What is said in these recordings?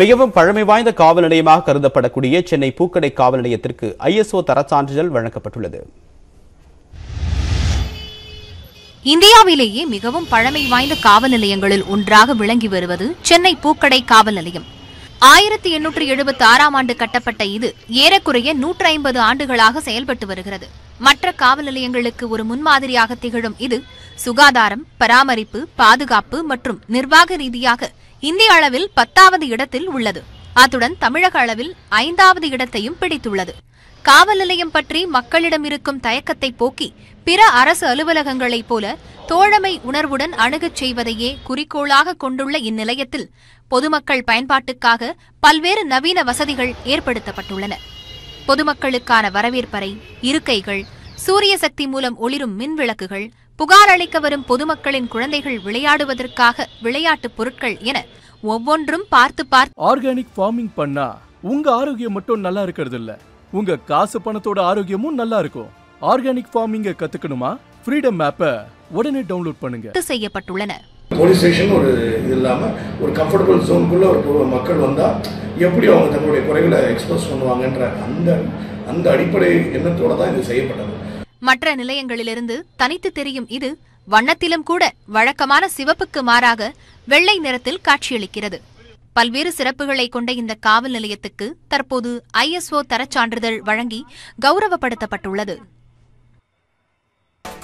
மிகவும் பழமை வாய்ந்த காவல் நிலையமாக கருதப்படக்கூடிய சென்னை பூக்கடை காவல் நிலையத்திற்கு ஐஎஸ்ஓ தரச்சான்றிதழ் வழங்கப்பட்டுள்ளது இந்தியாவிலேயே மிகவும் பழமை வாய்ந்த காவல் நிலையங்களில் ஒன்றாக விளங்கி வருவது சென்னை பூக்கடை காவல் நிலையம் ஆயிரத்தி எண்ணூற்றி எழுபத்தி ஆறாம் ஆண்டு கட்டப்பட்ட இது ஏறக்குறைய நூற்றி ஐம்பது ஆண்டுகளாக செயல்பட்டு வருகிறது மற்ற காவல் நிலையங்களுக்கு ஒரு முன்மாதிரியாக திகழும் இது சுகாதாரம் பராமரிப்பு பாதுகாப்பு மற்றும் நிர்வாக ரீதியாக இந்திய அளவில் பத்தாவது இடத்தில் உள்ளது அத்துடன் தமிழக அளவில் ஐந்தாவது இடத்தையும் பிடித்துள்ளது காவல் நிலையம் பற்றி மக்களிடம் இருக்கும் தயக்கத்தை போக்கி பிற அரசு அலுவலகங்களைப் போல தோழமை உணர்வுடன் அணுகச் செய்வதையே குறிக்கோளாக கொண்டுள்ள இந்நிலையத்தில் பொதுமக்கள் பயன்பாட்டுக்காக பல்வேறு நவீன வசதிகள் ஏற்படுத்தப்பட்டுள்ளன பொதுமக்களுக்கான வரவேற்பறை இருக்கைகள் சூரிய சக்தி மூலம் ஒளிரும் மின்விளக்குகள் புகார் அளிக்க வரும் பொதுமக்களின் குழந்தைகள் விளையாடுவதற்காக விளையாட்டு பொருட்கள் என ஒவ்வொன்றும் பார்த்து பார்த்து ஆர்கானிக் ஃபார்மிங் பண்ணா உங்க ஆரோக்கியம் மட்டும் நல்லா இருக்கிறது இல்ல உங்க காசு பணத்தோட ஆரோக்கியமும் நல்லா இருக்கும் ஆர்கானிக் ஃபார்மிங்க கத்துக்கணுமா ஃப்ரீடம் ஆப்ப உடனே டவுன்லோட் பண்ணுங்க செய்யப்பட்டுள்ளன போலீஸ் ஸ்டேஷன் ஒரு இது இல்லாம ஒரு கம்ஃபர்டபுள் ஜோனுக்குள்ள ஒரு மக்கள் வந்தா எப்படி அவங்க தங்களுடைய குறைகளை எக்ஸ்பிரஸ் பண்ணுவாங்கன்ற அந்த அந்த அடிப்படை எண்ணத்தோட தான் இது செய்யப்பட்டது மற்ற நிலையங்களிலிருந்து தனித்து தெரியும் இது வண்ணத்திலும் கூட வழக்கமான சிவப்புக்கு மாறாக வெள்ளை நிறத்தில் காட்சியளிக்கிறது பல்வேறு சிறப்புகளை கொண்ட இந்த காவல் நிலையத்துக்கு தற்போது ஐஎஸ்ஓ தரச்சான்றிதழ் வழங்கி கௌரவப்படுத்தப்பட்டுள்ளது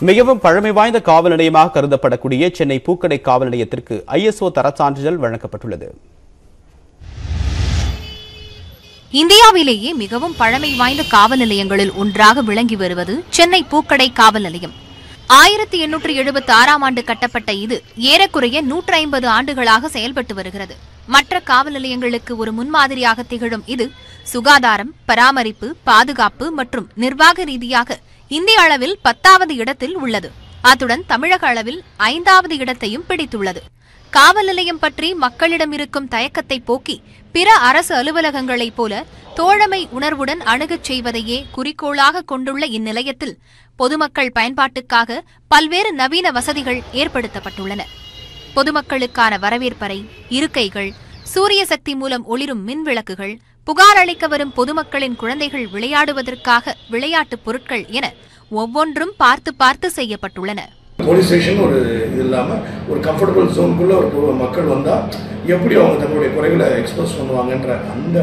மிகவும் பழமை வாய்ந்த காவல் நிலையமாக கருதப்படக்கூடிய சென்னை பூக்கடை காவல் நிலையத்திற்கு ஐஎஸ்ஓ தரச்சான்றிதழ் வழங்கப்பட்டுள்ளது இந்தியாவிலேயே மிகவும் பழமை வாய்ந்த காவல் நிலையங்களில் ஒன்றாக விளங்கி வருவது சென்னை பூக்கடை காவல் நிலையம் ஆயிரத்தி எண்ணூற்று எழுபத்தி ஆறாம் ஆண்டு கட்டப்பட்ட இது ஏறக்குறைய நூற்றி ஐம்பது ஆண்டுகளாக செயல்பட்டு வருகிறது மற்ற காவல் நிலையங்களுக்கு ஒரு முன்மாதிரியாக திகழும் இது சுகாதாரம் பராமரிப்பு பாதுகாப்பு மற்றும் நிர்வாக ரீதியாக இந்திய அளவில் பத்தாவது இடத்தில் உள்ளது அத்துடன் தமிழக அளவில் ஐந்தாவது இடத்தையும் பிடித்துள்ளது காவல் நிலையம் பற்றி மக்களிடம் இருக்கும் தயக்கத்தை போக்கி பிற அரசு அலுவலகங்களைப் போல தோழமை உணர்வுடன் அணுகச் செய்வதையே குறிக்கோளாக கொண்டுள்ள இந்நிலையத்தில் பொதுமக்கள் பயன்பாட்டுக்காக பல்வேறு நவீன வசதிகள் ஏற்படுத்தப்பட்டுள்ளன பொதுமக்களுக்கான வரவேற்பறை இருக்கைகள் சூரிய சக்தி மூலம் ஒளிரும் மின்விளக்குகள் புகார் அளிக்க வரும் பொதுமக்களின் குழந்தைகள் விளையாடுவதற்காக விளையாட்டுப் பொருட்கள் என ஒவ்வொன்றும் பார்த்து பார்த்து செய்யப்பட்டுள்ளன போலீஸ் ஸ்டேஷன் ஒரு இது இல்லாமல் ஒரு கம்ஃபர்டபுள் ஜோனுக்குள்ளே ஒரு மக்கள் வந்தால் எப்படி அவங்க தங்களுடைய குறைகளை எக்ஸ்பிரஸ் பண்ணுவாங்கன்ற அந்த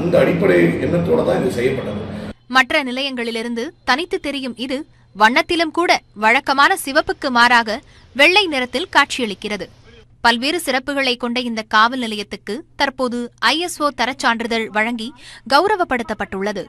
அந்த அடிப்படை எண்ணத்தோடு தான் இது செய்யப்பட்டது மற்ற நிலையங்களிலிருந்து தனித்து தெரியும் இது வண்ணத்திலும் கூட வழக்கமான சிவப்புக்கு மாறாக வெள்ளை நிறத்தில் காட்சியளிக்கிறது பல்வேறு சிறப்புகளை கொண்ட இந்த காவல் நிலையத்துக்கு தற்போது ஐஎஸ்ஓ தரச்சான்றிதழ் வழங்கி கௌரவப்படுத்தப்பட்டுள்ளது